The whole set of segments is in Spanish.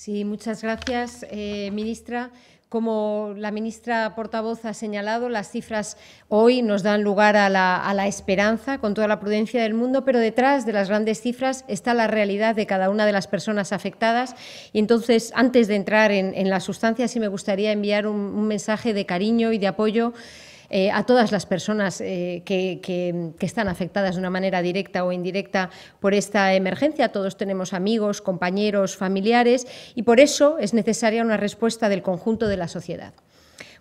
Sí, muchas gracias, eh, ministra. Como la ministra portavoz ha señalado, las cifras hoy nos dan lugar a la, esperanza, con toda la prudencia del mundo, pero detrás de las grandes cifras está la realidad de cada una de las personas afectadas. Y entonces, antes de entrar en, en la sustancia, sí me gustaría enviar un mensaje de cariño y de apoyo eh, a todas las personas eh, que, están afectadas de una manera directa o indirecta por esta emergencia. Todos tenemos amigos, compañeros, familiares y por eso es necesaria una respuesta del conjunto de la sociedad.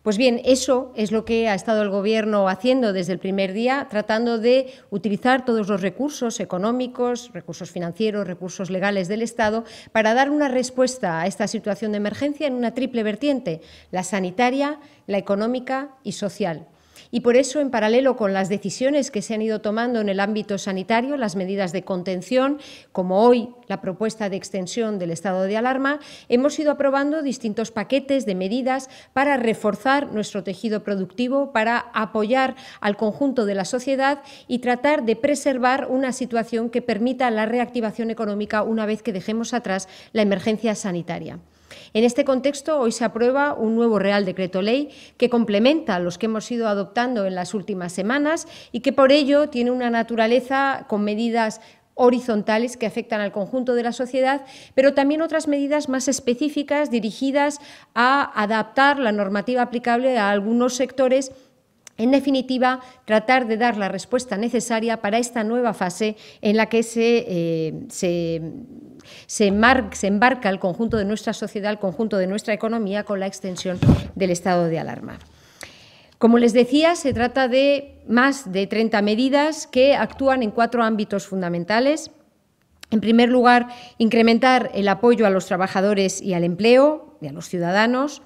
Pues bien, eso es lo que ha estado el Gobierno haciendo desde el primer día, tratando de utilizar todos los recursos económicos, recursos financieros, recursos legales del Estado, para dar una respuesta a esta situación de emergencia en una triple vertiente, la sanitaria, la económica y social. Y por eso, en paralelo con las decisiones que se han ido tomando en el ámbito sanitario, las medidas de contención, como hoy la propuesta de extensión del estado de alarma, hemos ido aprobando distintos paquetes de medidas para reforzar nuestro tejido productivo, para apoyar al conjunto de la sociedad y tratar de preservar una situación que permita la reactivación económica una vez que dejemos atrás la emergencia sanitaria. En este contexto, hoy se aprueba un nuevo Real Decreto Ley que complementa los que hemos ido adoptando en las últimas semanas y que por ello tiene una naturaleza con medidas horizontales que afectan al conjunto de la sociedad, pero también otras medidas más específicas dirigidas a adaptar la normativa aplicable a algunos sectores en definitiva, tratar de dar la respuesta necesaria para esta nueva fase en la que se, eh, se se, embarca el conjunto de nuestra sociedad, el conjunto de nuestra economía con la extensión del estado de alarma. Como les decía, se trata de más de 30 medidas que actúan en cuatro ámbitos fundamentales. En primer lugar, incrementar el apoyo a los trabajadores y al empleo y a los ciudadanos.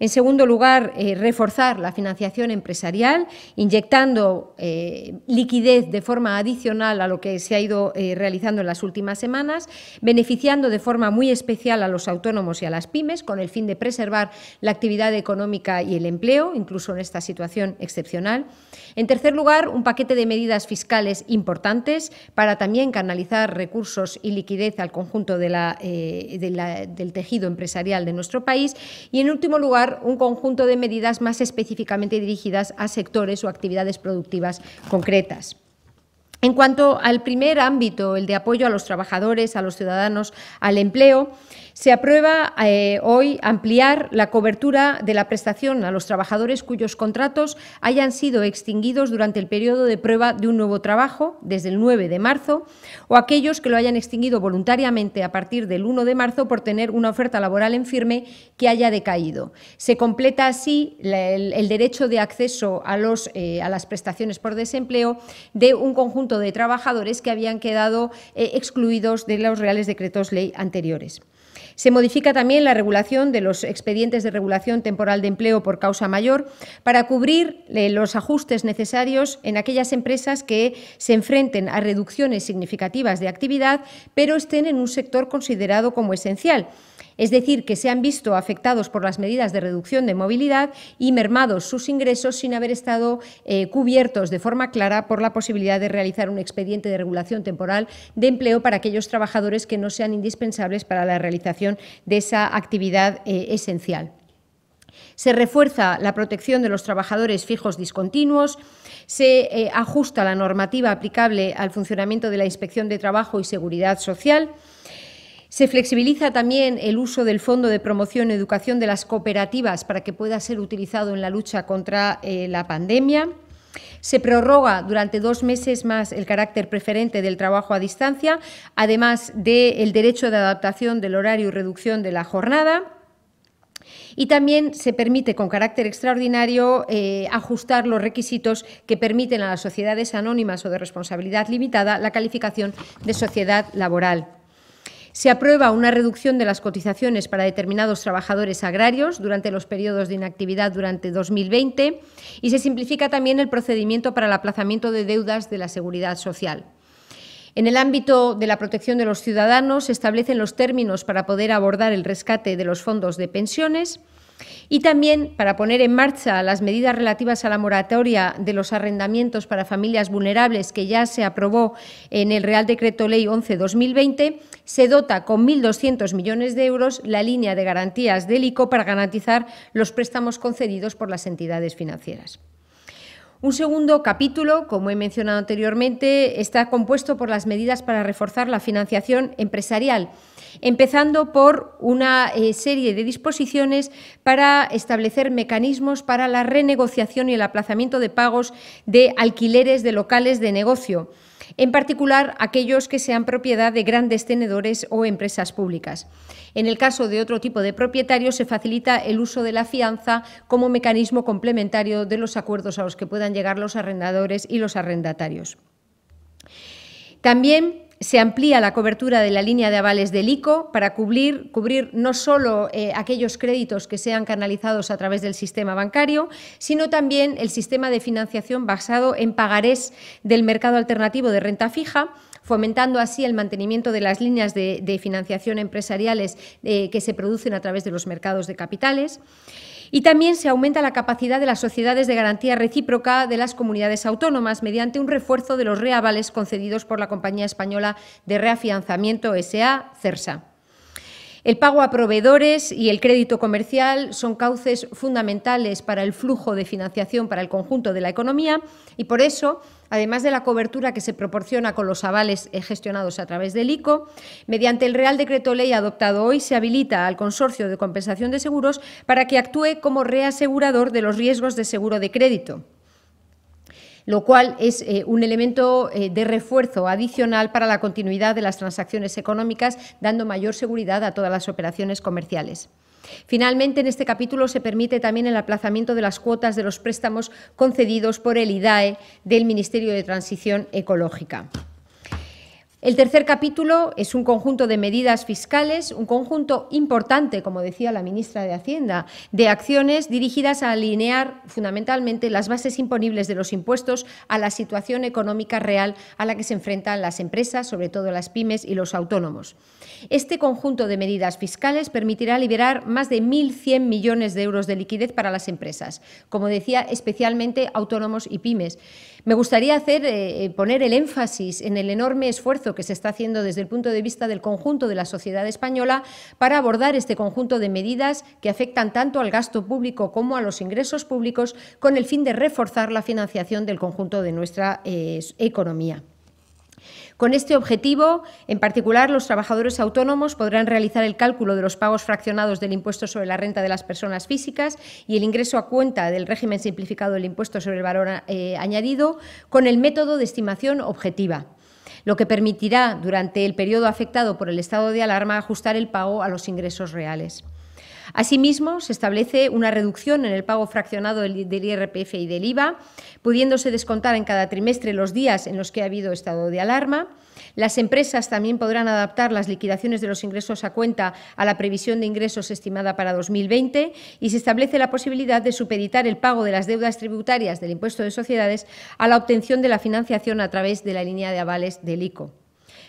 En segundo lugar, eh, reforzar la financiación empresarial, inyectando eh, liquidez de forma adicional a lo que se ha ido eh, realizando en las últimas semanas, beneficiando de forma muy especial a los autónomos y a las pymes, con el fin de preservar la actividad económica y el empleo, incluso en esta situación excepcional. En tercer lugar, un paquete de medidas fiscales importantes para también canalizar recursos y liquidez al conjunto del tejido empresarial de nuestro país. Y, en último lugar, un conjunto de medidas más específicamente dirigidas a sectores o actividades productivas concretas. En cuanto al primer ámbito, el de apoyo a los trabajadores, a los ciudadanos, al empleo, se aprueba eh, hoy ampliar la cobertura de la prestación a los trabajadores cuyos contratos hayan sido extinguidos durante el periodo de prueba de un nuevo trabajo, desde el 9 de marzo, o aquellos que lo hayan extinguido voluntariamente a partir del 1 de marzo por tener una oferta laboral en firme que haya decaído. Se completa así el, derecho de acceso a, eh, a las prestaciones por desempleo de un conjunto de trabajadores que habían quedado eh, excluidos de los reales decretos ley anteriores. Se modifica también la regulación de los expedientes de regulación temporal de empleo por causa mayor para cubrir eh, los ajustes necesarios en aquellas empresas que se enfrenten a reducciones significativas de actividad, pero estén en un sector considerado como esencial es decir, que se han visto afectados por las medidas de reducción de movilidad y mermados sus ingresos sin haber estado eh, cubiertos de forma clara por la posibilidad de realizar un expediente de regulación temporal de empleo para aquellos trabajadores que no sean indispensables para la realización de esa actividad eh, esencial. Se refuerza la protección de los trabajadores fijos discontinuos, se eh, ajusta la normativa aplicable al funcionamiento de la Inspección de Trabajo y Seguridad Social, se flexibiliza también el uso del Fondo de Promoción y Educación de las Cooperativas para que pueda ser utilizado en la lucha contra eh, la pandemia. Se prorroga durante dos meses más el carácter preferente del trabajo a distancia, además del derecho de adaptación del horario y reducción de la jornada. Y también se permite, con carácter extraordinario, eh, ajustar los requisitos que permiten a las sociedades anónimas o de responsabilidad limitada la calificación de sociedad laboral. Se aprueba una reducción de las cotizaciones para determinados trabajadores agrarios durante los periodos de inactividad durante 2020 y se simplifica también el procedimiento para el aplazamiento de deudas de la seguridad social. En el ámbito de la protección de los ciudadanos se establecen los términos para poder abordar el rescate de los fondos de pensiones y también para poner en marcha las medidas relativas a la moratoria de los arrendamientos para familias vulnerables que ya se aprobó en el Real Decreto Ley 11-2020, se dota con 1.200 millones de euros la línea de garantías del ICO para garantizar los préstamos concedidos por las entidades financieras. Un segundo capítulo, como he mencionado anteriormente, está compuesto por las medidas para reforzar la financiación empresarial, empezando por una eh, serie de disposiciones para establecer mecanismos para la renegociación y el aplazamiento de pagos de alquileres de locales de negocio en particular aquellos que sean propiedad de grandes tenedores o empresas públicas. En el caso de otro tipo de propietarios, se facilita el uso de la fianza como mecanismo complementario de los acuerdos a los que puedan llegar los arrendadores y los arrendatarios. También se amplía la cobertura de la línea de avales del ICO para cubrir, no solo eh, aquellos créditos que sean canalizados a través del sistema bancario, sino también el sistema de financiación basado en pagarés del mercado alternativo de renta fija, fomentando así el mantenimiento de las líneas de, financiación empresariales eh, que se producen a través de los mercados de capitales. Y también se aumenta la capacidad de las sociedades de garantía recíproca de las comunidades autónomas mediante un refuerzo de los reavales concedidos por la Compañía Española de Reafianzamiento SA, CERSA. El pago a proveedores y el crédito comercial son cauces fundamentales para el flujo de financiación para el conjunto de la economía y por eso, además de la cobertura que se proporciona con los avales eh, gestionados a través del ICO, mediante el Real Decreto Ley adoptado hoy se habilita al Consorcio de Compensación de Seguros para que actúe como reasegurador de los riesgos de seguro de crédito lo cual es eh, un elemento eh, de refuerzo adicional para la continuidad de las transacciones económicas, dando mayor seguridad a todas las operaciones comerciales. Finalmente, en este capítulo se permite también el aplazamiento de las cuotas de los préstamos concedidos por el IDAE del Ministerio de Transición Ecológica. El tercer capítulo es un conjunto de medidas fiscales, un conjunto importante, como decía la ministra de Hacienda, de acciones dirigidas a alinear fundamentalmente las bases imponibles de los impuestos a la situación económica real a la que se enfrentan las empresas, sobre todo las pymes y los autónomos. Este conjunto de medidas fiscales permitirá liberar más de 1.100 millones de euros de liquidez para las empresas, como decía, especialmente autónomos y pymes. Me gustaría hacer, eh, poner el énfasis en el enorme esfuerzo que se está haciendo desde el punto de vista del conjunto de la sociedad española para abordar este conjunto de medidas que afectan tanto al gasto público como a los ingresos públicos con el fin de reforzar la financiación del conjunto de nuestra eh, economía. Con este objetivo, en particular, los trabajadores autónomos podrán realizar el cálculo de los pagos fraccionados del impuesto sobre la renta de las personas físicas y el ingreso a cuenta del régimen simplificado del impuesto sobre el valor eh, añadido con el método de estimación objetiva lo que permitirá durante el periodo afectado por el estado de alarma ajustar el pago a los ingresos reales. Asimismo, se establece una reducción en el pago fraccionado del IRPF y del IVA, pudiéndose descontar en cada trimestre los días en los que ha habido estado de alarma. Las empresas también podrán adaptar las liquidaciones de los ingresos a cuenta a la previsión de ingresos estimada para 2020 y se establece la posibilidad de supeditar el pago de las deudas tributarias del impuesto de sociedades a la obtención de la financiación a través de la línea de avales del ICO.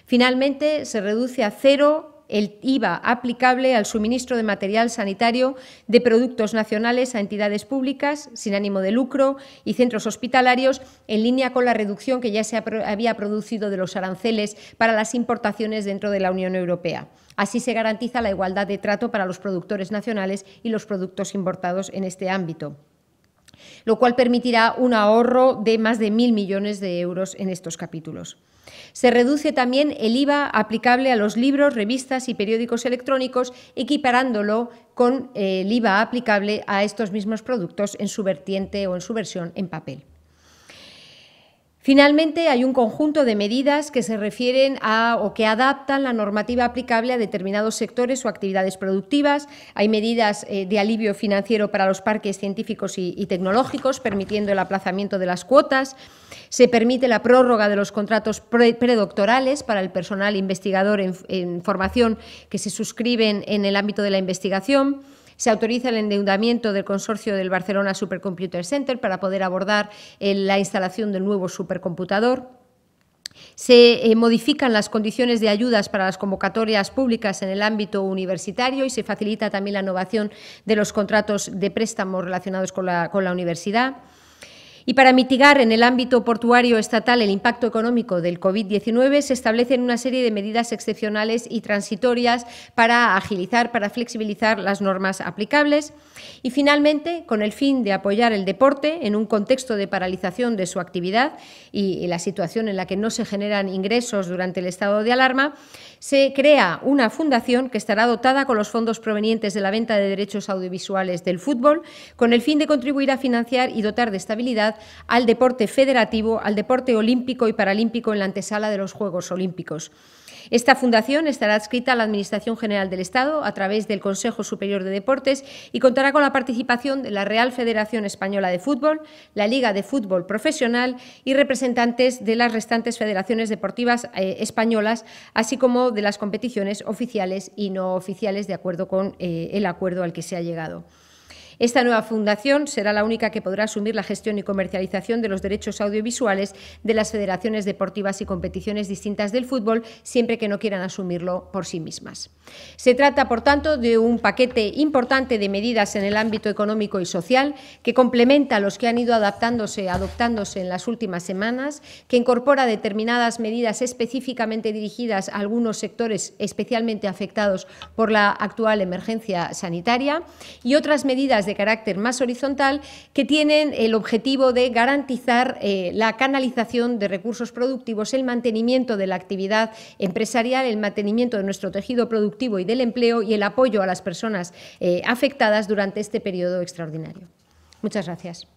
Finalmente, se reduce a cero el IVA aplicable al suministro de material sanitario de productos nacionales a entidades públicas sin ánimo de lucro y centros hospitalarios, en línea con la reducción que ya se había producido de los aranceles para las importaciones dentro de la Unión Europea. Así se garantiza la igualdad de trato para los productores nacionales y los productos importados en este ámbito lo cual permitirá un ahorro de más de mil millones de euros en estos capítulos. Se reduce también el IVA aplicable a los libros, revistas y periódicos electrónicos, equiparándolo con el IVA aplicable a estos mismos productos en su vertiente o en su versión en papel. Finalmente, hay un conjunto de medidas que se refieren a o que adaptan la normativa aplicable a determinados sectores o actividades productivas. Hay medidas eh, de alivio financiero para los parques científicos y, tecnológicos, permitiendo el aplazamiento de las cuotas. Se permite la prórroga de los contratos predoctorales para el personal investigador en formación que se suscriben en el ámbito de la investigación. Se autoriza el endeudamiento del consorcio del Barcelona Supercomputer Center para poder abordar eh, la instalación del nuevo supercomputador. Se eh, modifican las condiciones de ayudas para las convocatorias públicas en el ámbito universitario y se facilita también la innovación de los contratos de préstamo relacionados con la universidad. Y para mitigar en el ámbito portuario estatal el impacto económico del COVID-19, se establecen una serie de medidas excepcionales y transitorias para agilizar, para flexibilizar las normas aplicables. Y finalmente, con el fin de apoyar el deporte en un contexto de paralización de su actividad y la situación en la que no se generan ingresos durante el estado de alarma, se crea una fundación que estará dotada con los fondos provenientes de la venta de derechos audiovisuales del fútbol, con el fin de contribuir a financiar y dotar de estabilidad al deporte federativo, al deporte olímpico y paralímpico en la antesala de los Juegos Olímpicos. Esta fundación estará adscrita a la Administración General del Estado a través del Consejo Superior de Deportes y contará con la participación de la Real Federación Española de Fútbol, la Liga de Fútbol Profesional y representantes de las restantes federaciones deportivas eh, españolas, así como de las competiciones oficiales y no oficiales, de acuerdo con eh, el acuerdo al que se ha llegado. Esta nueva fundación será la única que podrá asumir la gestión y comercialización de los derechos audiovisuales de las federaciones deportivas y competiciones distintas del fútbol, siempre que no quieran asumirlo por sí mismas. Se trata, por tanto, de un paquete importante de medidas en el ámbito económico y social que complementa los que han ido adaptándose, adoptándose en las últimas semanas, que incorpora determinadas medidas específicamente dirigidas a algunos sectores especialmente afectados por la actual emergencia sanitaria y otras medidas de carácter más horizontal que tienen el objetivo de garantizar eh, la canalización de recursos productivos, el mantenimiento de la actividad empresarial, el mantenimiento de nuestro tejido productivo y del empleo y el apoyo a las personas eh, afectadas durante este periodo extraordinario. Muchas gracias.